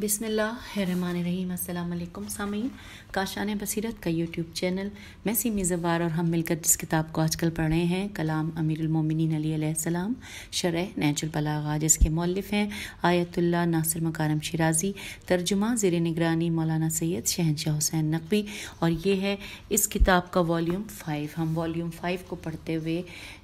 बिसमीम अल्लाम सामीन काशान बसीरत का यूट्यूब चैनल मैं सीमी ज़बार और हम मिलकर जिस किताब को आजकल पढ़ रहे हैं कलाम अमीरमिन अलीसम शरह नैचुल बलागा जिसके मौलफ हैं आयतुल्ला नासिर मकारम शराजी तर्जुमा ज़र निगरानी मौलाना सैयद शहनशाह हुसैन नकवी और ये है इस किताब का वॉलीम फ़ाइव हम वॉलीम फ़ाइव को पढ़ते हुए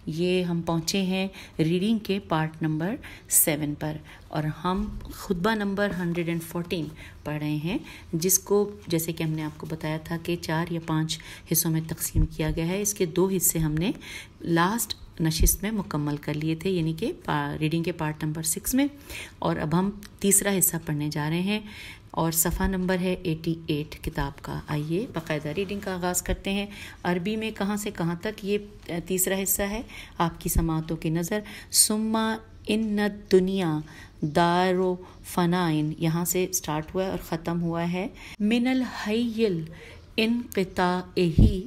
ये हम पहुँचे हैं रीडिंग के पार्ट नंबर सेवन पर और हम खुतबा नंबर हंड्रेड एंड फोर्टीन पढ़ रहे हैं जिसको जैसे कि हमने आपको बताया था कि चार या पांच हिस्सों में तकसीम किया गया है इसके दो हिस्से हमने लास्ट नशिस्त में मुकम्मल कर लिए थे यानी कि रीडिंग के पार्ट नंबर सिक्स में और अब हम तीसरा हिस्सा पढ़ने जा रहे हैं और सफ़ा नंबर है एटी एट किताब का आइए बाकायदा रीडिंग का आगाज़ करते हैं अरबी में कहाँ से कहाँ तक ये तीसरा हिस्सा है आपकी समातों की नज़र सुम्मा इन दुनिया दारो फ़नाइन यहाँ से स्टार्ट हुआ है और ख़त्म हुआ है मिनल हयल इनकता ही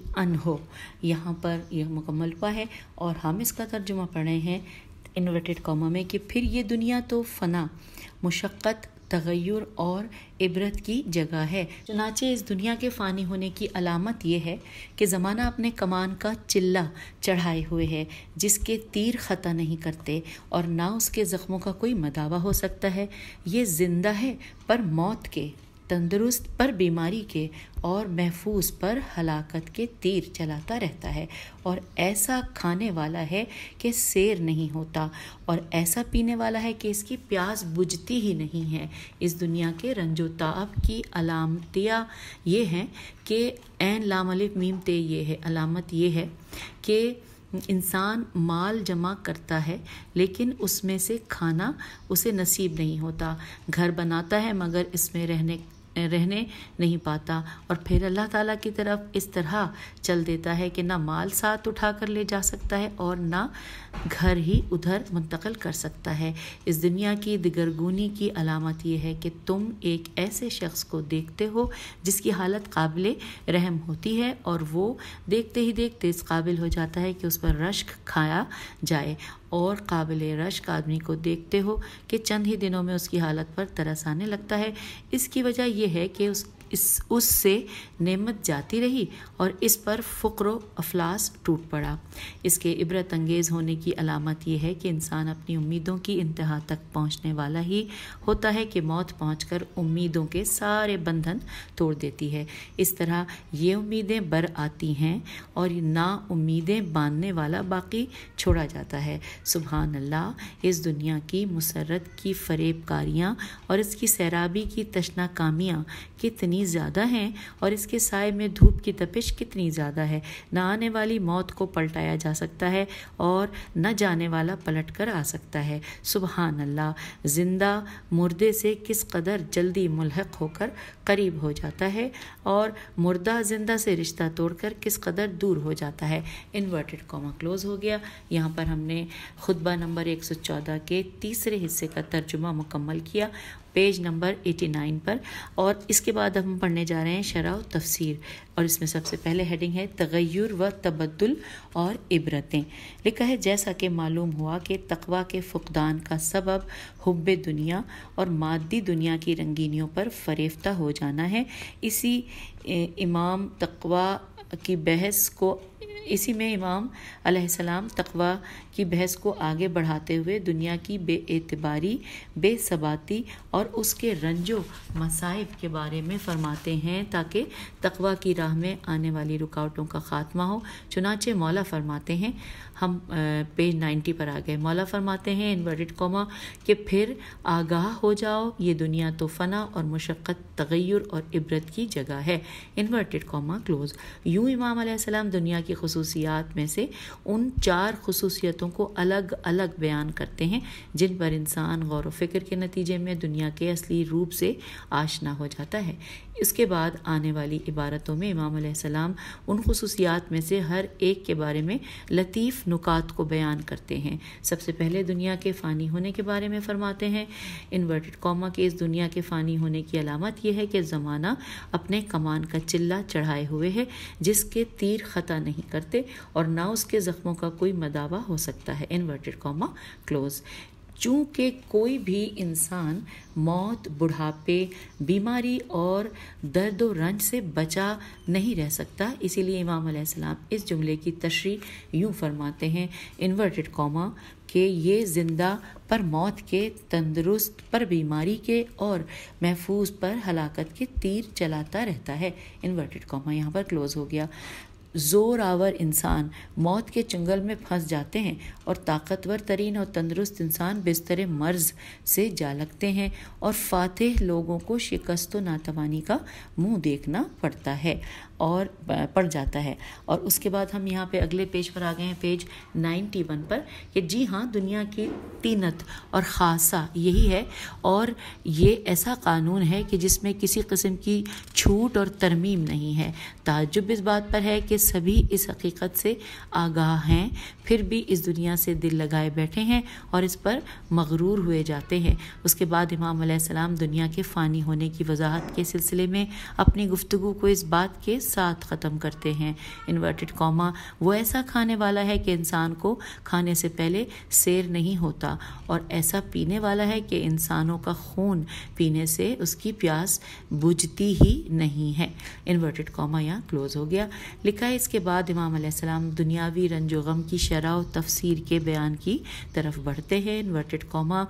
हो यहाँ पर यह मुकम्मल हुआ है और हम इसका तर्जुमा पढ़े हैं इन्वर्टेड कॉमा में कि फिर ये दुनिया तो फ़ना मुशक्क़त तगैर और इबरत की जगह है चुनाचे इस दुनिया के फ़ानी होने की अलामत यह है कि ज़माना अपने कमान का चिल्ला चढ़ाए हुए है जिसके तीर ख़ता नहीं करते और ना उसके ज़ख्मों का कोई मदावा हो सकता है ये ज़िंदा है पर मौत के तंदुरुस्त पर बीमारी के और महफूज पर हलाकत के तीर चलाता रहता है और ऐसा खाने वाला है कि शेर नहीं होता और ऐसा पीने वाला है कि इसकी प्यास बुझती ही नहीं है इस दुनिया के रंजोताब की अलामतियाँ ये हैं कि एन लामलिक मीम ते ये है अलामत ये है कि इंसान माल जमा करता है लेकिन उसमें से खाना उसे नसीब नहीं होता घर बनाता है मगर इसमें रहने रहने नहीं पाता और फिर अल्लाह ताला की तरफ इस तरह चल देता है कि ना माल साथ उठा कर ले जा सकता है और ना घर ही उधर मुंतकल कर सकता है इस दुनिया की दिगरगुनी की अलामत यह है कि तुम एक ऐसे शख्स को देखते हो जिसकी हालत काबिल रहम होती है और वो देखते ही देखते इस काबिल हो जाता है कि उस पर रश्क खाया जाए और काबिल रश्क आदमी को देखते हो कि चंद ही दिनों में उसकी हालत पर तरस आने लगता है इसकी वजह यह है कि उस इस उससे नेमत जाती रही और इस पर फ़क्र अफलास टूट पड़ा इसके इबरत अंगेज़ होने की अलामत यह है कि इंसान अपनी उम्मीदों की इंतहा तक पहुँचने वाला ही होता है कि मौत पहुँच उम्मीदों के सारे बंधन तोड़ देती है इस तरह ये उम्मीदें बर आती हैं और ना उम्मीदें बांधने वाला बाकी छोड़ा जाता है सुबह अल्लाह इस दुनिया की मुसरत की फरेबकारियाँ और इसकी सैराबी की तशना कामियाँ कितनी कितनी ज़्यादा हैं और इसके साय में धूप की तपिश कितनी ज़्यादा है न आने वाली मौत को पलटाया जा सकता है और न जाने वाला पलट कर आ सकता है सुबहान अल्लाह ज़िंदा मुर्दे से किस कदर जल्दी मुलहक होकर करीब हो जाता है और मुर्दा ज़िंदा से रिश्ता तोड़कर किस कदर दूर हो जाता है इन्वर्टेड कॉमा क्लोज़ हो गया यहाँ पर हमने खुतबा नंबर 114 के तीसरे हिस्से का तर्जुमा मुकम्मल किया पेज नंबर 89 पर और इसके बाद हम पढ़ने जा रहे हैं शरा तफसीर और इसमें सबसे पहले हेडिंग है तगैर व तबद्दुल और इबरतें लिखा है जैसा कि मालूम हुआ कि तकवा के फुकदान का सबब हुब दुनिया और मादी दुनिया की रंगीनियों पर फरेफ्ता हो जाना है इसी इमाम तकवा की बहस को इसी में इमाम अलैहिस्सलाम तकवा की बहस को आगे बढ़ाते हुए दुनिया की बेएतबारी बेसबाती और उसके रंजो मसाइब के बारे में फरमाते हैं ताकि तकवा की राह में आने वाली रुकावटों का ख़ात्मा हो चुनाचे मौला फरमाते हैं हम पेज नाइन्टी पर आ गए मौला फरमाते हैं इन्वर्टेड कॉमा कि फिर आगाह हो जाओ ये दुनिया तो फ़ना और मशक्क़त तगैर और इबरत की जगह है इन्वर्टेड कॉमा क्लोज़ यूँ इमाम दुनिया की खसूसियात में से उन चार खसूसियतों को अलग अलग बयान करते हैं जिन पर इंसान गौर वफ़िक्र के नतीजे में दुनिया के असली रूप से आशना हो जाता है इसके बाद आने वाली इबारतों में इमाम सलाम उन खसूसियात में से हर एक के बारे में लतीफ़ नुकात को बयान करते हैं सबसे पहले दुनिया के फ़ानी होने के बारे में फरमाते हैं इन्वर्टेड कॉमा के इस दुनिया के फ़ानी होने की अलामत यह है कि ज़माना अपने कमान का चिल्ला चढ़ाए हुए है जिसके तीर ख़ता नहीं करते और ना उसके ज़ख्मों का कोई मदावा हो सकता है इन्वर्टेड कॉमा क्लोज चूँकि कोई भी इंसान मौत बुढ़ापे बीमारी और दर्द व रंज से बचा नहीं रह सकता इसीलिए इमाम सलाम इस जुमले की तशरी यूँ फरमाते हैं इन्वर्टेड कॉमा कि ये ज़िंदा पर मौत के तंदुरुस्त पर बीमारी के और महफूज पर हलाकत के तीर चलाता रहता है इन्वर्टेड कॉमा यहाँ पर क्लोज़ हो गया जोर आवर इंसान मौत के चंगल में फंस जाते हैं और ताकतवर तरीन और तंदरुस्त इंसान बिस्तर मर्ज से जा लगते हैं और फातह लोगों को शिकस्त नातवानी का मुंह देखना पड़ता है और पड़ जाता है और उसके बाद हम यहाँ पे अगले पेज पर आ गए हैं पेज 91 पर कि जी हाँ दुनिया की तीनत और ख़ासा यही है और ये ऐसा कानून है कि जिसमें किसी किस्म की छूट और तरमीम नहीं है ताजुब इस बात पर है कि सभी इस हकीकत से आगाह हैं फिर भी इस दुनिया से दिल लगाए बैठे हैं और इस पर मगरूर हुए जाते हैं उसके बाद इमाम सलाम दुनिया के फ़ानी होने की वजाहत के सिलसिले में अपनी गुफ्तु को इस बात के साथ ख़त्म करते हैं इन्वर्टेड कॉमा वो ऐसा खाने वाला है कि इंसान को खाने से पहले सैर नहीं होता और ऐसा पीने वाला है कि इंसानों का खून पीने से उसकी प्यास बुझती ही नहीं है इन्वर्टेड कॉमा यहाँ क्लोज़ हो गया लिखा है इसके बाद इमाम सलाम दुनियावी रंजो गम की शराह तफसीर के बयान की तरफ बढ़ते हैं इन्वर्टेड कॉमा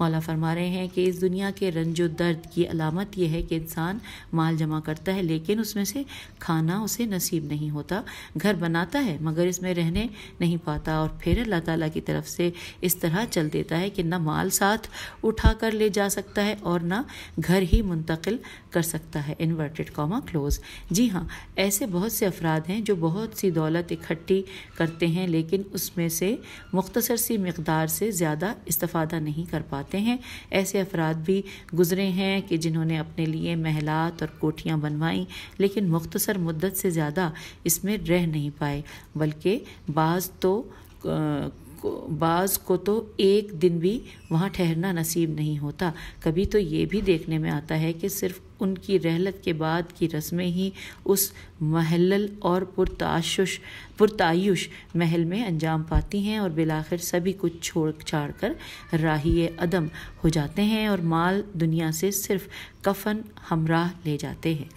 मौला फरमा रहे हैं कि इस दुनिया के रंजो दर्द की अलामत यह है कि इंसान माल जमा करता है लेकिन उसमें से खाना उसे नसीब नहीं होता घर बनाता है मगर इसमें रहने नहीं पाता और फिर अल्लाह ताला की तरफ से इस तरह चल देता है कि न माल साथ उठा कर ले जा सकता है और ना घर ही मुंतकिल कर सकता है इन्वर्टेड कॉमा क्लोज जी हाँ ऐसे बहुत से अफराद हैं जो बहुत सी दौलत इकट्ठी करते हैं लेकिन उसमें से मुख्तसर सी मकदार से ज़्यादा इस्तफादा नहीं कर पाते हैं ऐसे अफराद भी गुजरे हैं कि जिन्होंने अपने लिए महलात और कोठियाँ बनवाई लेकिन मुख्तसर अक्सर मुद्दत से ज़्यादा इसमें रह नहीं पाए बल्कि बाज़ तो बाज़ को तो एक दिन भी वहाँ ठहरना नसीब नहीं होता कभी तो ये भी देखने में आता है कि सिर्फ उनकी रहलत के बाद की रस्में ही उस महल और पुरताशुश पुरतायुश महल में अंजाम पाती हैं और बिलाखिर सभी कुछ छोड़ छाड़ कर राही अदम हो जाते हैं और माल दुनिया से सिर्फ कफन हमराह ले जाते हैं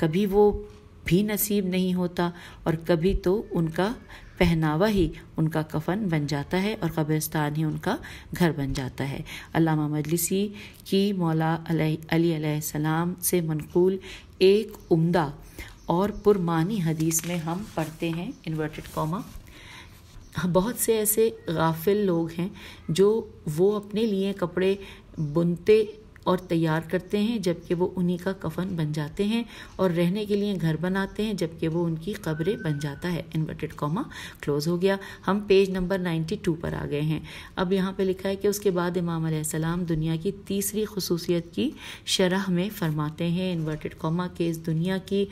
कभी वो भी नसीब नहीं होता और कभी तो उनका पहनावा ही उनका कफन बन जाता है और कब्रिस्तान ही उनका घर बन जाता है अलामा मजलिसी की मौला अली सलाम से मनकूल एक उम्दा और पुरमानी हदीस में हम पढ़ते हैं इन्वर्टेड कॉमा बहुत से ऐसे गाफिल लोग हैं जो वो अपने लिए कपड़े बुनते और तैयार करते हैं जबकि वो उन्हीं का कफन बन जाते हैं और रहने के लिए घर बनाते हैं जबकि वो उनकी कब्रें बन जाता है इन्वर्टेड कॉमा क्लोज हो गया हम पेज नंबर 92 पर आ गए हैं अब यहाँ पे लिखा है कि उसके बाद इमाम अलैहिस्सलाम दुनिया की तीसरी खसूसियत की शरह में फरमाते हैं इन्वर्टेड कॉमा के इस दुनिया की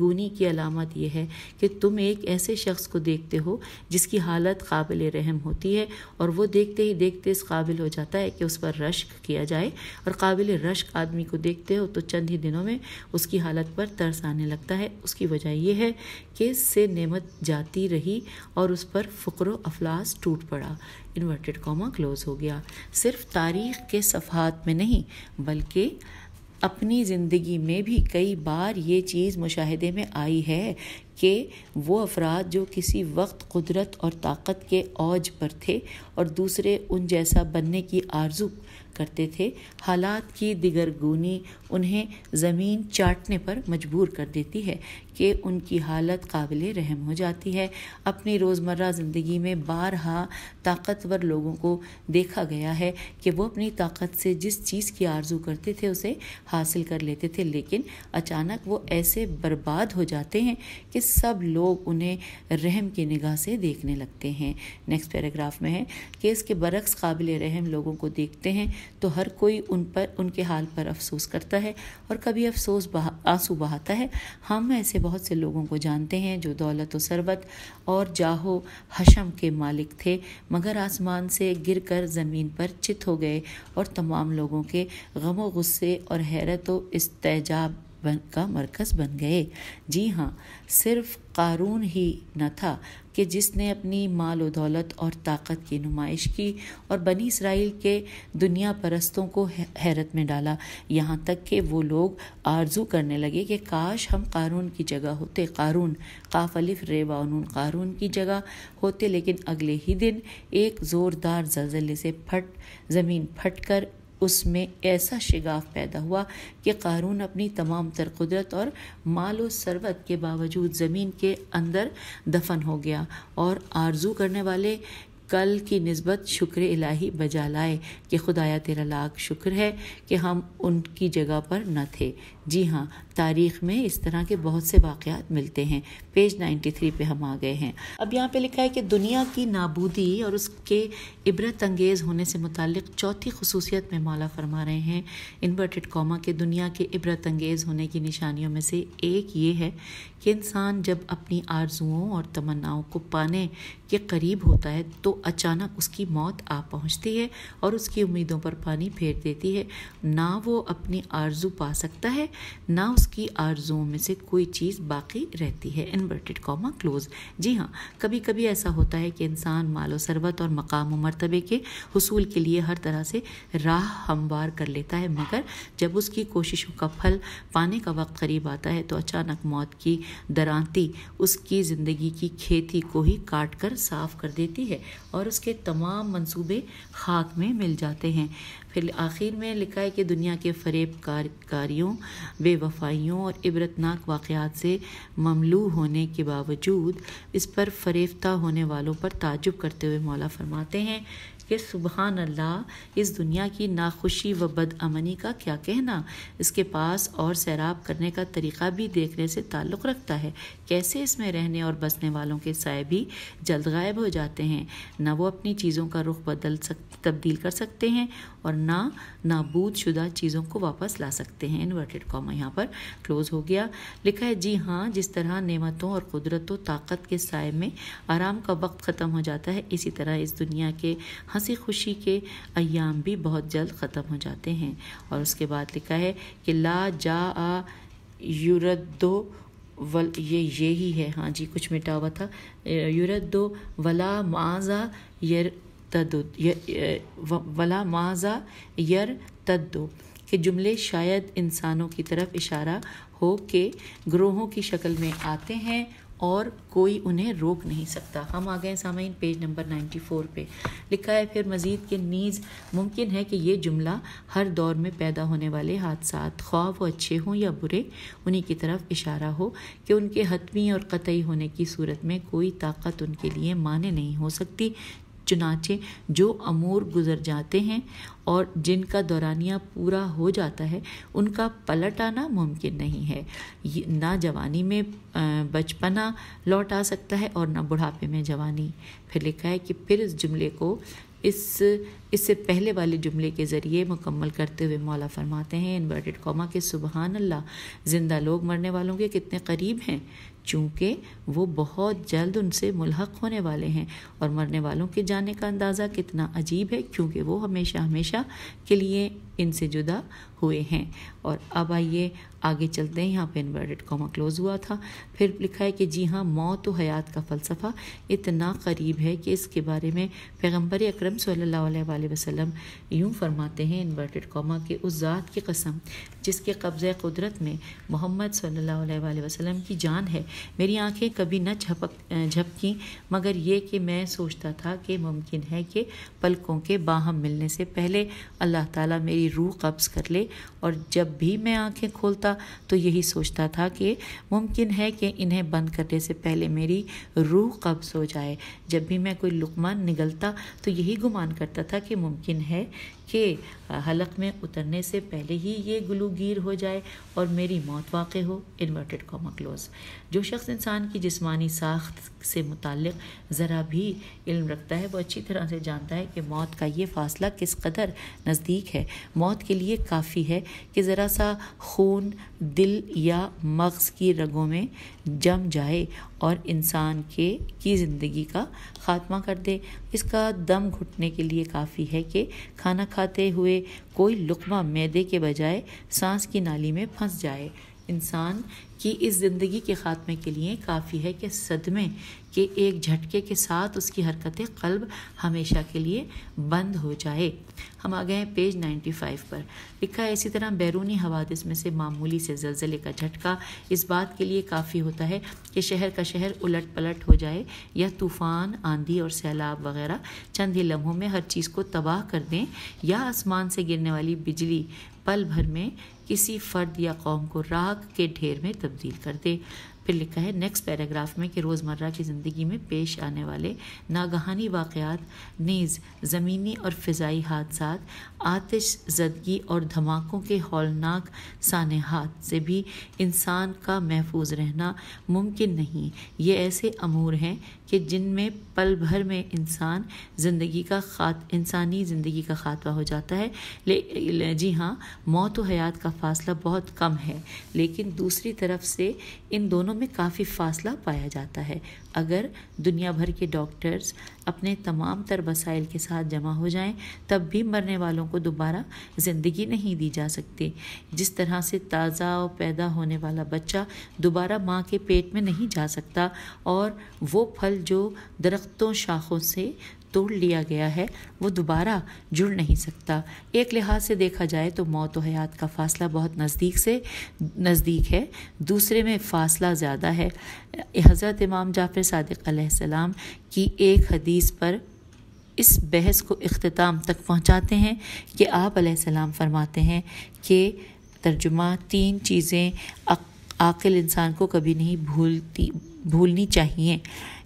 गुनी की अलामत यह है कि तुम एक ऐसे शख्स को देखते हो जिसकी हालत काबिल रहम होती है और वो देखते ही देखते इस काबिल हो जाता है कि उस पर रश्क किया जाए और काबिल रश्क आदमी को देखते हो तो चंद ही दिनों में उसकी हालत पर तरस आने लगता है उसकी वजह यह है कि से नेमत जाती रही और उस पर फ़्र अफलास टूट पड़ा इन्वर्टेड कॉमा क्लोज हो गया सिर्फ तारीख के सफ़ात में नहीं बल्कि अपनी ज़िंदगी में भी कई बार ये चीज़ मुशाहदे में आई है कि वो अफराद जो किसी वक्त कुदरत और ताकत के औज पर थे और दूसरे उन जैसा बनने की आरजू करते थे हालात की दिगरगुनी उन्हें ज़मीन चाटने पर मजबूर कर देती है कि उनकी हालत काबिल रहम हो जाती है अपनी रोज़मर्रा ज़िंदगी में बारहा ताकतवर लोगों को देखा गया है कि वो अपनी ताकत से जिस चीज़ की आरजू करते थे उसे हासिल कर लेते थे लेकिन अचानक वो ऐसे बर्बाद हो जाते हैं कि सब लोग उन्हें रहम की निगाह से देखने लगते हैं नेक्स्ट पैराग्राफ में है कि इसके बरक्स काबिल रहम लोगों को देखते हैं तो हर कोई उन पर उनके हाल पर अफसोस करता है और कभी अफसोस बहा आंसू बहाता है हम ऐसे बहुत से लोगों को जानते हैं जो दौलत व सरबत और जाहो हशम के मालिक थे मगर आसमान से गिर कर ज़मीन पर चित हो गए और तमाम लोगों के गमो गुस्से और हैरत व इस्तेजाब बन का मरकज़ बन गए जी हाँ सिर्फ कारून ही न था कि जिसने अपनी माल और दौलत और ताकत की नुमाइश की और बनी इसराइल के दुनिया परस्तों को हैरत में डाला यहाँ तक कि वो लोग आरजू करने लगे कि काश हम कारून की जगह होते कारून काफलिफ रेवानून कारून की जगह होते लेकिन अगले ही दिन एक ज़ोरदार जल्जले से फट ज़मीन फट कर उसमें ऐसा शिगाफ पैदा हुआ कि कारून अपनी तमाम तर कुदरत और माल व सरवत के बावजूद ज़मीन के अंदर दफन हो गया और आरजू करने वाले कल की नस्बत शुक्र इलाही बजा लाए कि खुदाया तेरा लाख शुक्र है कि हम उनकी जगह पर न थे जी हाँ तारीख में इस तरह के बहुत से वाकयात मिलते हैं पेज 93 पे हम आ गए हैं अब यहाँ पे लिखा है कि दुनिया की नाबूदी और उसके इबरत अंगेज़ होने से मुतल चौथी खसूसियत में मौला फरमा रहे हैं इन्वर्टेड कॉमा के दुनिया के इबरत अंगेज़ होने की निशानियों में से एक ये है कि इंसान जब अपनी आरजुओं और तमन्नाओं को पाने के करीब होता है तो अचानक उसकी मौत आ पहुँचती है और उसकी उम्मीदों पर पानी फेर देती है ना वो अपनी आरजू पा सकता है ना उसकी आरजुओं में से कोई चीज़ बाकी रहती है इन्वर्टेड कॉमा क्लोज जी हाँ कभी कभी ऐसा होता है कि इंसान मालो सरबत और मकाम व मरतबे के हसूल के लिए हर तरह से राह हमवार कर लेता है मगर जब उसकी कोशिशों का फल पाने का वक्त करीब आता है तो अचानक मौत की दरांती उसकी ज़िंदगी की खेती को ही काट कर साफ कर देती है और उसके तमाम मंसूबे खाक में मिल जाते हैं फिर आखिर में लिखा है कि दुनिया के कारियों बेवफाइयों और इबरतनाक वाक़ात से ममलू होने के बावजूद इस पर फरेफ्ता होने वालों पर ताजुब करते हुए मौला फरमाते हैं कि सुबहान अल्लाह इस दुनिया की नाखुशी व बदअमनी का क्या कहना इसके पास और सैराब करने का तरीका भी देखने से ताल्लुक़ रखता है कैसे इसमें रहने और बसने वालों के साय भी जल्द गायब हो जाते हैं ना वो अपनी चीज़ों का रुख बदल सक तब्दील कर सकते हैं और ना नाबूद शुदा चीज़ों को वापस ला सकते हैं इन्वर्टेड कॉमा यहाँ पर क्लोज़ हो गया लिखा है जी हाँ जिस तरह नेमतों और कुदरतों ताकत के साय में आराम का वक्त ख़त्म हो जाता है इसी तरह इस दुनिया के हंसी खुशी के अयाम भी बहुत जल्द ख़त्म हो जाते हैं और उसके बाद लिखा है कि ला जा आ यूरदो वल ये ये ही है हाँ जी कुछ मिटा हुआ था यूरदो वला माजा यर तदो वला माजा यर तद्दो के जुमले शायद इंसानों की तरफ इशारा हो के ग्रोहों की शक्ल में आते हैं और कोई उन्हें रोक नहीं सकता हम आ गए सामीन पेज नंबर 94 पे लिखा है फिर मज़ीद के नीज़ मुमकिन है कि ये जुमला हर दौर में पैदा होने वाले हादसा ख्वाब वो अच्छे हों या बुरे उन्हीं की तरफ इशारा हो कि उनके हतमी और कतई होने की सूरत में कोई ताकत उनके लिए माने नहीं हो सकती चुनाचे जो अमूर गुजर जाते हैं और जिनका दौरानिया पूरा हो जाता है उनका पलट आना मुमकिन नहीं है ना जवानी में बचपना लौट आ सकता है और ना बुढ़ापे में जवानी फिर लिखा है कि फिर इस जुमले को इस इससे पहले वाले जुमले के ज़रिए मुकम्मल करते हुए मौला फरमाते हैं इन्वर्टेड कौमा के सुबहानल्ला ज़िंदा लोग मरने वालों के कितने करीब हैं चूँकि वो बहुत जल्द उनसे मुलहक होने वाले हैं और मरने वालों के जाने का अंदाज़ा कितना अजीब है क्योंकि वो हमेशा हमेशा के लिए इनसे जुदा हुए हैं और अब आइए आगे चलते हैं यहाँ पे इन्वर्टेड कॉमा क्लोज हुआ था फिर लिखा है कि जी हाँ मौत व हयात का फ़लसफ़ा इतना करीब है कि इसके बारे में पैगम्बर अक्रम सल्ला वसम यूँ फरमाते हैं इन्वर्टेड कॉमा के उस ज़ात की कसम जिसके कब्ज़ कुदरत में मोहम्मद सल्ला वसम की जान है मेरी आँखें कभी न झपक झपकें मगर ये कि मैं सोचता था कि मुमकिन है कि पलकों के बाहम मिलने से पहले अल्लाह ताली मेरी रूह कब्ज़ कर ले और जब भी मैं आँखें खोलता था तो यही सोचता था कि मुमकिन है कि इन्हें बंद करने से पहले मेरी रूह कब्ज़ हो जाए जब भी मैं कोई लुकमा निगलता तो यही गुमान करता था कि मुमकिन है कि हलक में उतरने से पहले ही ये गिर हो जाए और मेरी मौत वाक़ हो इन्वर्टेड कॉमा क्लोज जो शख्स इंसान की जिस्मानी साख्त से मुतल ज़रा भी इल्म रखता है वो अच्छी तरह से जानता है कि मौत का ये फासला किस कदर नज़दीक है मौत के लिए काफ़ी है कि ज़रा सा खून दिल या मग़ की रगों में जम जाए और इंसान के की ज़िंदगी का ख़ात्मा कर दे इसका दम घुटने के लिए काफ़ी है कि खाना खाते हुए कोई लुकमा मैदे के बजाय सांस की नाली में फंस जाए इंसान की इस ज़िंदगी के ख़ात्मे के लिए काफ़ी है कि सदमे कि एक झटके के साथ उसकी हरकत कल्ब हमेशा के लिए बंद हो जाए हम आ गए हैं पेज 95 पर लिखा है इसी तरह बैरूनी हवादिस में से मामूली से जलजले का झटका इस बात के लिए काफ़ी होता है कि शहर का शहर उलट पलट हो जाए या तूफ़ान आंधी और सैलाब वगैरह चंद ही लम्हों में हर चीज़ को तबाह कर दें या आसमान से गिरने वाली बिजली पल भर में किसी फ़र्द या कौम को राख के ढेर में तब्दील कर दे फिर लिखा है नेक्स्ट पैराग्राफ में कि रोज़मर्रा की ज़िंदगी में पेश आने वाले नागहानी वाक़ात नीज़ ज़मीनी और फ़ज़ाई हादसा आतिश जदगी और धमाकों के हौलनाक सानहात से भी इंसान का महफूज रहना मुमकिन नहीं ये ऐसे अमूर हैं कि जिनमें पल भर में इंसान ज़िंदगी का खात इंसानी ज़िंदगी का ख़ात्मा हो जाता है ले जी हाँ मौत और हयात का फासला बहुत कम है लेकिन दूसरी तरफ से इन दोनों में काफ़ी फासला पाया जाता है अगर दुनिया भर के डॉक्टर्स अपने तमाम तर वसाइल के साथ जमा हो जाएं, तब भी मरने वालों को दोबारा ज़िंदगी नहीं दी जा सकती जिस तरह से ताज़ा और पैदा होने वाला बच्चा दोबारा माँ के पेट में नहीं जा सकता और वो फल जो दरख्तों शाखों से तोड़ लिया गया है वो दोबारा जुड़ नहीं सकता एक लिहाज से देखा जाए तो मौत और हयात का फासला बहुत नज़दीक से नज़दीक है दूसरे में फ़ासला ज़्यादा है हज़रत इमाम जाफ़र सदक की एक हदीस पर इस बहस को अख्ताम तक पहुँचाते हैं कि आप सलाम फरमाते हैं कि तर्जुमा तीन चीज़ें आकिल इंसान को कभी नहीं भूलती भूलनी चाहिए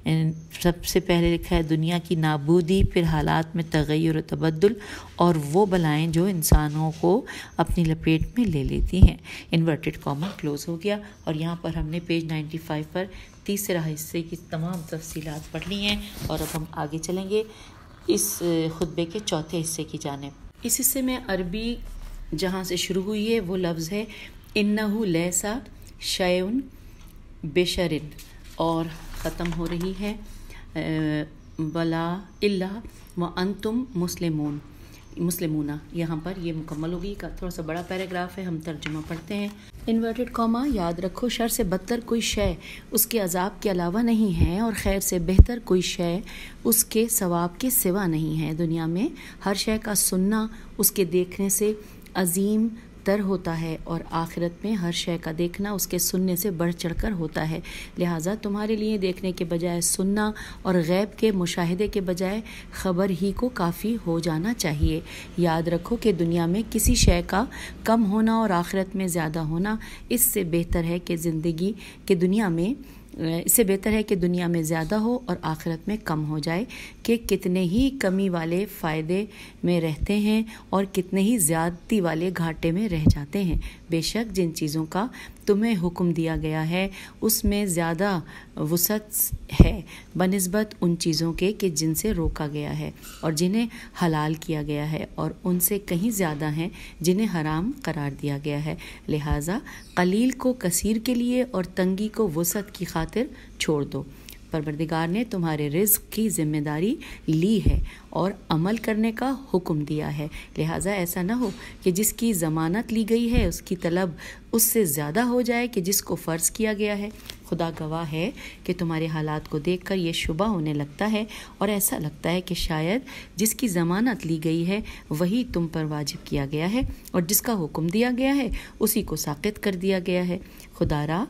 सबसे पहले लिखा है दुनिया की नाबूदी फिर हालात में तगैर तबदल और वो बलाएँ जो इंसानों को अपनी लपेट में ले लेती हैं इन्वर्टेड कॉमन क्लोज़ हो गया और यहाँ पर हमने पेज 95 पर तीसरा हिस्से की तमाम तफसीलात पढ़ ली हैं और अब हम आगे चलेंगे इस खुतबे के चौथे हिस्से की जाने इस हिस्से में अरबी जहाँ से शुरू हुई है वो लफ्ज़ है इन्ना लैसा शयन बेशरिन और ख़त्म हो रही है वला इल्ला व अंतुम मुस्लिमून मुस्लिमूना यहाँ पर ये मुकम्मल होगी का थोड़ा सा बड़ा पैराग्राफ है हम तर्जुमा पढ़ते हैं इन्वर्टेड कॉमा याद रखो शर से बदतर कोई शय उसके अजाब के अलावा नहीं है और खैर से बेहतर कोई शय उसके सवाब के सिवा नहीं है दुनिया में हर शय का सुनना उसके देखने से अजीम बेहतर होता है और आखिरत में हर शय का देखना उसके सुनने से बढ़ चढ़कर होता है लिहाजा तुम्हारे लिए देखने के बजाय सुनना और गैब के मुशाहदे के बजाय ख़बर ही को काफ़ी हो जाना चाहिए याद रखो कि दुनिया में किसी शय का कम होना और आखिरत में ज़्यादा होना इससे बेहतर है कि ज़िंदगी के दुनिया में इससे बेहतर है कि दुनिया में ज़्यादा हो और आखिरत में कम हो जाए कि कितने ही कमी वाले फ़ायदे में रहते हैं और कितने ही ज़्यादती वाले घाटे में रह जाते हैं बेशक जिन चीज़ों का तुम्हें हुक्म दिया गया है उसमें ज़्यादा वसत है बनस्बत उन चीज़ों के कि जिनसे रोका गया है और जिन्हें हलाल किया गया है और उनसे कहीं ज़्यादा हैं जिन्हें हराम करार दिया गया है लिहाजा कलील को कसीर के लिए और तंगी को वसत की खातिर छोड़ दो परवरदिगार ने तुम्हारे रिज्क की जिम्मेदारी ली है और अमल करने का हुक्म दिया है लिहाजा ऐसा ना हो कि जिसकी ज़मानत ली गई है उसकी तलब उससे ज़्यादा हो जाए कि जिसको फ़र्ज़ किया गया है खुदा गवाह है कि तुम्हारे हालात को देख कर यह शुबा होने लगता है और ऐसा लगता है कि शायद जिसकी ज़मानत ली गई है वही तुम पर वाजिब किया गया है और जिसका हुक्म दिया गया है उसी को साकित कर दिया गया है खुदारा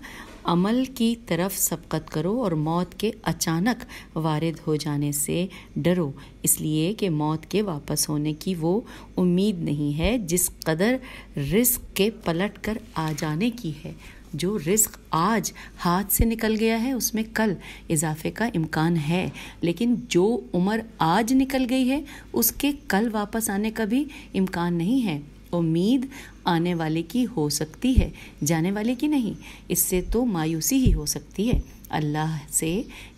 अमल की तरफ सबकत करो और मौत के अचानक वारद हो जाने से डरो इसलिए कि मौत के वापस होने की वो उम्मीद नहीं है जिस कदर रिस्क के पलट कर आ जाने की है जो रिस्क आज हाथ से निकल गया है उसमें कल इजाफे का इम्कान है लेकिन जो उम्र आज निकल गई है उसके कल वापस आने का भी इम्कान नहीं है उम्मीद आने वाले की हो सकती है जाने वाले की नहीं इससे तो मायूसी ही हो सकती है अल्लाह से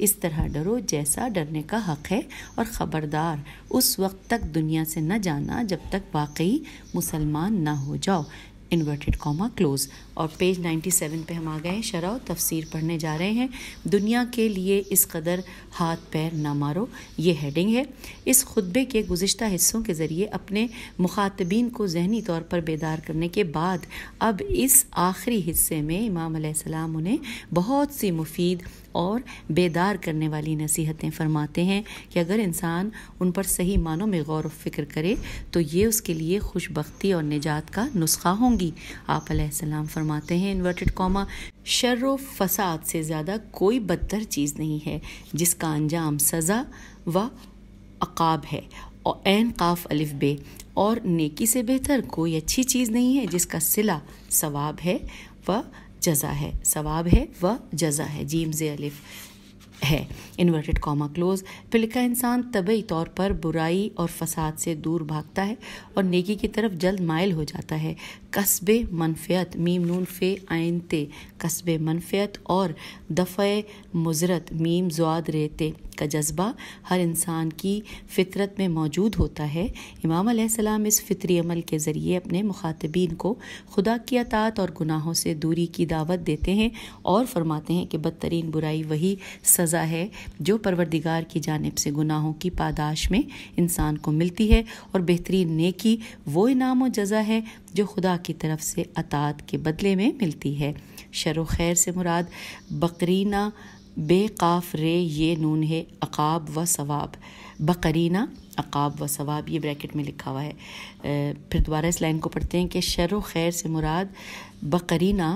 इस तरह डरो जैसा डरने का हक है और ख़बरदार उस वक्त तक दुनिया से न जाना जब तक वाकई मुसलमान ना हो जाओ इन्वर्टेड कॉमा क्लोज और पेज 97 पे हम आ गए हैं शरा तफसीर पढ़ने जा रहे हैं दुनिया के लिए इस कदर हाथ पैर ना मारो ये हेडिंग है इस खुतबे के गुज्त हिस्सों के ज़रिए अपने मुखातबीन को जहनी तौर पर बेदार करने के बाद अब इस आखिरी हिस्से में इमाम उन्हें बहुत सी मुफीद और बेदार करने वाली नसीहतें फरमाते हैं कि अगर इंसान उन पर सही मानों में गौर फिक्र करे तो ये उसके लिए खुशबी और निजात का नुस्खा होंगी आप सलाम फरमाते हैं इन्वर्टेड कॉमा शर व फसाद से ज़्यादा कोई बदतर चीज़ नहीं है जिसका अंजाम सज़ा व अकाब है और एन काफ अलिफ बे और नेकी से बेहतर कोई अच्छी चीज़ नहीं है जिसका सिला सवाब है व जजा है सवाब है व जजा है जीम जे अलिफ है इन्वर्टेड कॉमा क्लोज फिर लिखा इंसान तबी तौर पर बुराई और फसाद से दूर भागता है और नेकी की तरफ जल्द मायल हो जाता है कस्बे मनफियत मीम नून फ़े आइन ते कस्बे मनफियत और दफ़े मुजरत मीम जवाद रहते का जज्बा हर इंसान की फितरत में मौजूद होता है इमाम सलाम इस फितरी अमल के ज़रिए अपने मुखातबीन को खुदा की अतात और गुनाहों से दूरी की दावत देते हैं और फरमाते हैं कि बदतरीन बुराई वही सज़ा है जो परवरदिगार की जानब से गुनाहों की पादाश में इंसान को मिलती है और बेहतरीन नेकी वो इनाम व जजा है जो खुदा की तरफ से अतात के बदले में मिलती है शर खैर से मुराद बकरीना बेकाफ रे ये नून है अकाब व सवाब बकरीना अकाब व सवाब ये ब्रैकेट में लिखा हुआ है फिर दोबारा इस लाइन को पढ़ते हैं कि शर खैर से मुराद बकरीना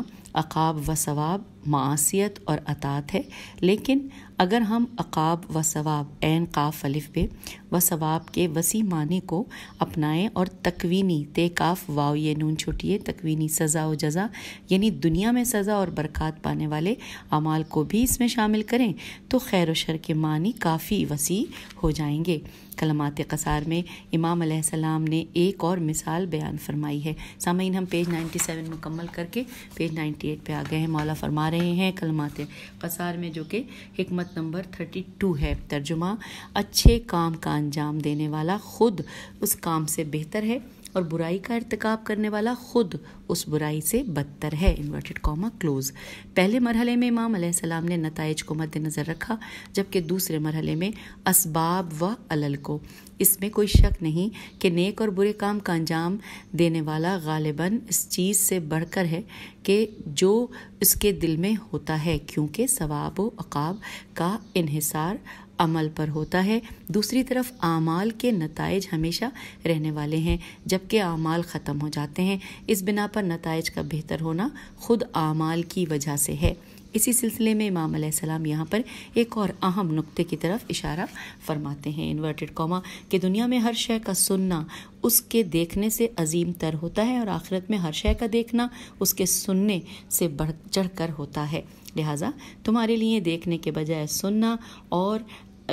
अकाब व सवाब मासीत और अतात है लेकिन अगर हम अकाब व सवाब एन काफ अलिफ पे व सवाब के वसी मानी को अपनाएं और तकवीनी तेकाफ वाव ये नून छोटिए तकवीनी सज़ा व जज़ा यानी दुनिया में सज़ा और बरक़ात पाने वाले अमाल को भी इसमें शामिल करें तो खैर शर के मानी काफ़ी वसी हो जाएंगे कलमात कसार में इमाम सलाम ने एक और मिसाल बयान फरमाई है सामीन हम पेज 97 मुकम्मल करके पेज 98 पे आ गए हैं मौला फरमा रहे हैं कलमात कसार में जो कि हमत नंबर 32 है तर्जुमा अच्छे काम का अंजाम देने वाला खुद उस काम से बेहतर है और बुराई का इरतकब करने वाला खुद उस बुराई से बदतर है इन्वर्टेड कॉमा क्लोज पहले मरहले में इमाम सलाम ने नतज को मद्दनज़र रखा जबकि दूसरे मरहले में इसबाब व अलल को इसमें कोई शक नहीं कि नेक और बुरे काम का अंजाम देने वाला गालिबा इस चीज़ से बढ़कर है कि जो उसके दिल में होता है क्योंकि सवाब व अकाब का इहिसार अमल पर होता है दूसरी तरफ आमाल के नतज हमेशा रहने वाले हैं जबकि आमाल ख़त्म हो जाते हैं इस बिना पर नतज का बेहतर होना खुद आमाल की वजह से है इसी सिलसिले में इमाम सलाम यहाँ पर एक और अहम नुक्ते की तरफ इशारा फरमाते हैं इन्वर्टेड कॉमा कि दुनिया में हर शय का सुनना उसके देखने से अजीम तर होता है और आखिरत में हर शय का देखना उसके सुनने से बढ़ चढ़ कर होता है लिहाजा तुम्हारे लिए देखने के बजाय सुनना और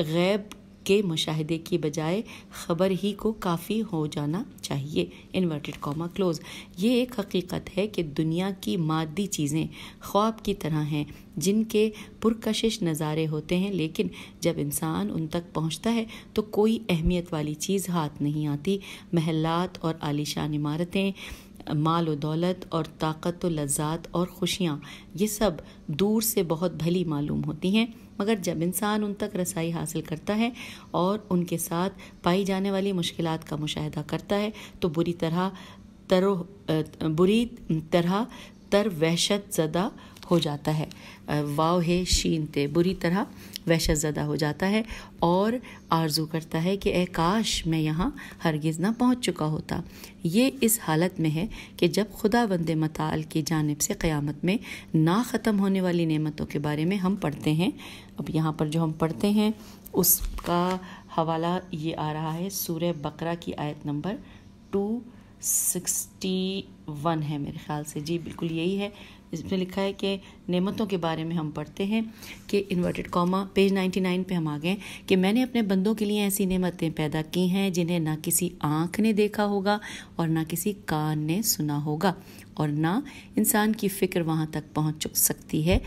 गैब के मुशाहदे की बजाय ख़बर ही को काफ़ी हो जाना चाहिए इन्वर्टेड कॉमा क्लोज ये एक हकीकत है कि दुनिया की मादी चीज़ें ख्वाब की तरह हैं जिनके पुरकशिश नज़ारे होते हैं लेकिन जब इंसान उन तक पहुंचता है तो कोई अहमियत वाली चीज़ हाथ नहीं आती महलात और आलिशान इमारतें माल व दौलत और ताकत व लज्जात और खुशियाँ ये सब दूर से बहुत भली मालूम होती हैं मगर जब इंसान उन तक रसाई हासिल करता है और उनके साथ पाई जाने वाली मुश्किल का मुशाह करता है तो बुरी तरह तरो बुरी तरह तर वहशत ज़दा हो जाता है वाव है शीन ते बुरी तरह वहशत ज़दा हो जाता है और आरजू करता है कि ए काश मैं यहाँ हरगिज़ ना पहुँच चुका होता ये इस हालत में है कि जब खुदा बंद मताल की जानब से क़्यामत में ना ख़त्म होने वाली नेमतों के बारे में हम पढ़ते हैं अब यहाँ पर जो हम पढ़ते हैं उसका हवाला ये आ रहा है सूर्य बकरा की आयत नंबर टू सिक्सटी वन है मेरे ख्याल से जी बिल्कुल यही है इसमें लिखा है कि नेमतों के बारे में हम पढ़ते हैं कि इन्वर्टेड कॉमा पेज 99 पे हम आ गए कि मैंने अपने बंदों के लिए ऐसी नेमतें पैदा की हैं जिन्हें ना किसी आँख ने देखा होगा और ना किसी कान ने सुना होगा और ना इंसान की फ़िक्र वहाँ तक पहुँच सकती है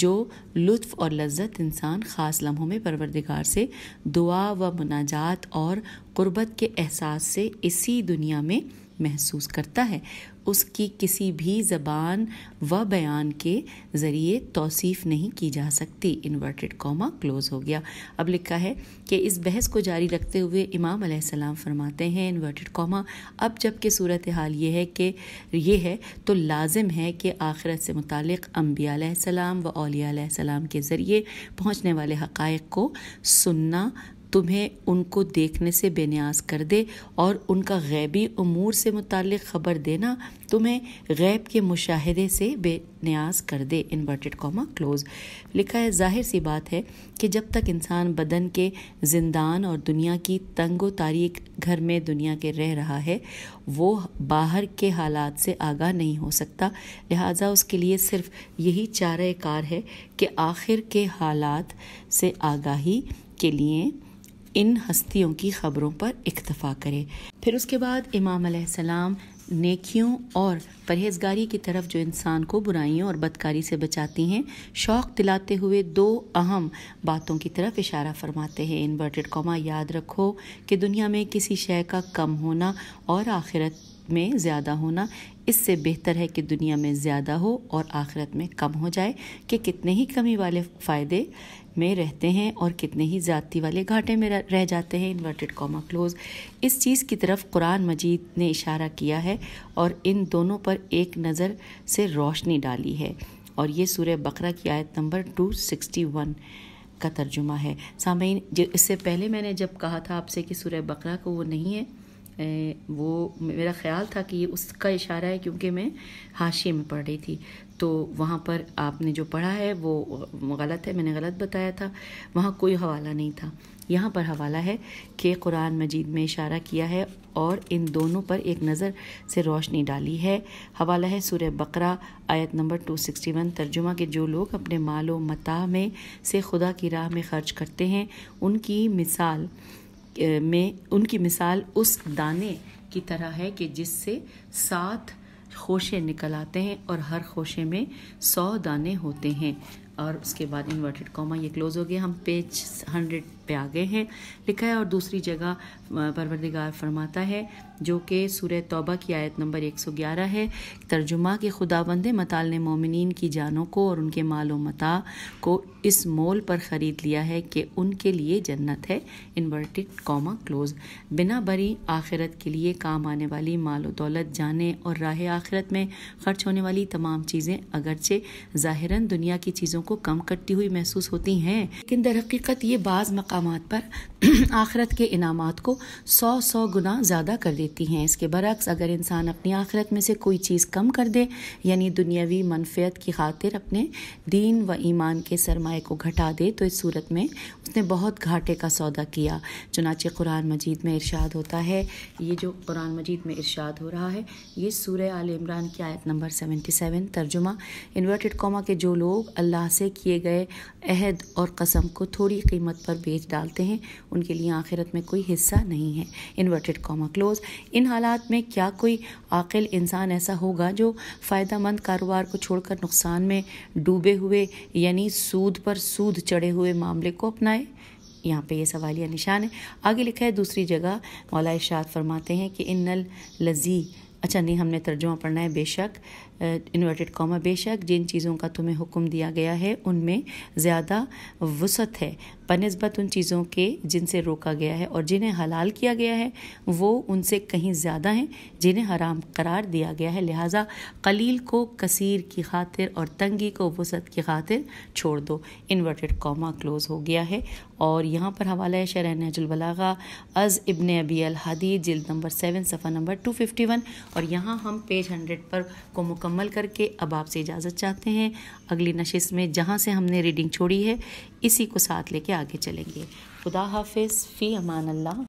जो लुत्फ़ और लज्जत इंसान ख़ास लम्हों में परवरदिगार से दुआ व मुनाजात और क़ुरबत के एहसास से इसी दुनिया में महसूस करता है उसकी किसी भी ज़बान व बयान के ज़रिए तोसीफ़ नहीं की जा सकती इन्वर्टेड कॉमा क्लोज हो गया अब लिखा है कि इस बहस को जारी रखते हुए इमाम अलैहिस्सलाम फरमाते हैं इन्वर्टेड कॉमा अब जबकि सूरत हाल ये है कि ये है तो लाजिम है कि आखिरत से मुतक़ अम्बिया व अलिया के ज़रिए पहुँचने वाले हक़ को सुनना तुम्हें उनको देखने से बेनियाज कर दे और उनका गैबी अमूर से मुतक ख़बर देना तुम्हें गैब के मुशाहदे से बेनियाज कर दे इन्वर्टेड कॉमा क्लोज लिखा है जाहिर सी बात है कि जब तक इंसान बदन के जिंदान और दुनिया की तंगो तारीख घर में दुनिया के रह रहा है वो बाहर के हालात से आगाह नहीं हो सकता लिहाजा उसके लिए सिर्फ यही चारकार कार है कि आखिर के हालात से आगाही के लिए इन हस्तियों की खबरों पर इक्तफा करें फिर उसके बाद इमाम सलाम नेकियों और परहेजगारी की तरफ जो इंसान को बुराइयों और बदकारी से बचाती हैं शौक़ दिलाते हुए दो अहम बातों की तरफ इशारा फरमाते हैं इन्वर्टेड कॉमा याद रखो कि दुनिया में किसी शय का कम होना और आखिरत में ज़्यादा होना इससे बेहतर है कि दुनिया में ज़्यादा हो और आखिरत में कम हो जाए कि कितने ही कमी वाले फ़ायदे में रहते हैं और कितने ही ज़्यादती वाले घाटे में रह जाते हैं इन्वर्टेड कॉमा क्लोज इस चीज़ की तरफ कुरान मजीद ने इशारा किया है और इन दोनों पर एक नज़र से रोशनी डाली है और ये सूर्य बकरा की आयत नंबर टू सिक्सटी वन का तर्जुमा है सामीन इससे पहले मैंने जब कहा था आपसे कि सूर्य बकरा को वो नहीं है वो मेरा ख्याल था कि ये उसका इशारा है क्योंकि मैं हाशिए में पढ़ रही थी तो वहाँ पर आपने जो पढ़ा है वो गलत है मैंने गलत बताया था वहाँ कोई हवाला नहीं था यहाँ पर हवाला है कि कुरान मजीद में इशारा किया है और इन दोनों पर एक नज़र से रोशनी डाली है हवाला है सूर्य बकरा आयत नंबर 261 तर्जुमा के जो लोग अपने मालो मता में से खुदा की राह में खर्च करते हैं उनकी मिसाल में उनकी मिसाल उस दाने की तरह है कि जिससे सात खोशे निकल आते हैं और हर खोशे में सौ दाने होते हैं और उसके बाद इन्वर्टेड कॉमा ये क्लोज़ हो गया हम पेज हंड्रेड पे आ गए हैं लिखा है और दूसरी जगह परवरदिगार फरमाता है जो कि सूर्य तौबा की आयत नंबर 111 है तर्जुमा के खुदा बंद मताल ने मोमिन की जानों को और उनके मालो मता को इस मोल पर ख़रीद लिया है कि उनके लिए जन्नत है इन्वर्टेड कॉमा क्लोज बिना बरी आखिरत के लिए काम आने वाली माल दौलत जाने और राह आखिरत में खर्च होने वाली तमाम चीज़ें अगरचे ज़ाहिरन दुनिया की चीज़ों को कम करती हुई महसूस होती हैं लेकिन दरक़ीकत ये बाज़ मकाम पर आखरत के इनामात को सौ सौ गुना ज़्यादा कर देती हैं इसके बरक्स अगर इंसान अपनी आखरत में से कोई चीज़ कम कर दे यानी दुनियावी मनफियत की खातिर अपने दीन व ईमान के सरमाए को घटा दे तो इस सूरत में उसने बहुत घाटे का सौदा किया चुनाचे कुरान मजीद में इर्शाद होता है ये जो कुरान मजीद में इर्शाद हो रहा है ये सूर्य आल इमरान की आयत नंबर सेवेंटी सेवन तर्जुमा इन्वर्टेड कॉमा के जो लोग अल्लाह से किए गए अहद और कसम को थोड़ी कीमत पर बेच भेज डालते हैं उनके लिए आखिरत में कोई हिस्सा नहीं है इन्वर्टेड कॉमा क्लोज इन हालात में क्या कोई आकिल इंसान ऐसा होगा जो फ़ायदा मंद कारोबार को छोड़कर नुकसान में डूबे हुए यानी सूद पर सूद चढ़े हुए मामले को अपनाए यहाँ पे ये सवालिया निशान है आगे लिखा है दूसरी जगह मौला इशाद फरमाते हैं कि इन नल लजी अच्छा नहीं हमने तर्जुमा पढ़ना है बेशक इन्वर्टेड कॉमा बेशक जिन चीज़ों का तुम्हें हुक्म दिया गया है उनमें ज़्यादा वसत है बनस्बत उन चीज़ों के जिनसे रोका गया है और जिन्हें हलाल किया गया है वो उनसे कहीं ज़्यादा हैं जिन्हें हराम करार दिया गया है लिहाजा कलील को कसीर की खातिर और तंगी को वसत की खातिर छोड़ दो इन्वर्टेड कॉमा क्लोज हो गया है और यहाँ पर हवाला है शरह नजुलबलागा अज़ इबन अबी अल हदी जिल्द नंबर सेवन सफ़ा नंबर टू फिफ्टी वन और यहाँ हम पेज हंड्रेड पर को मुकम्मल मुकम्मल करके अब आपसे इजाज़त चाहते हैं अगली नशिस में जहाँ से हमने रीडिंग छोड़ी है इसी को साथ लेके आगे चलेंगे खुदा हाफिज़ फ़ी अमान अल्लाह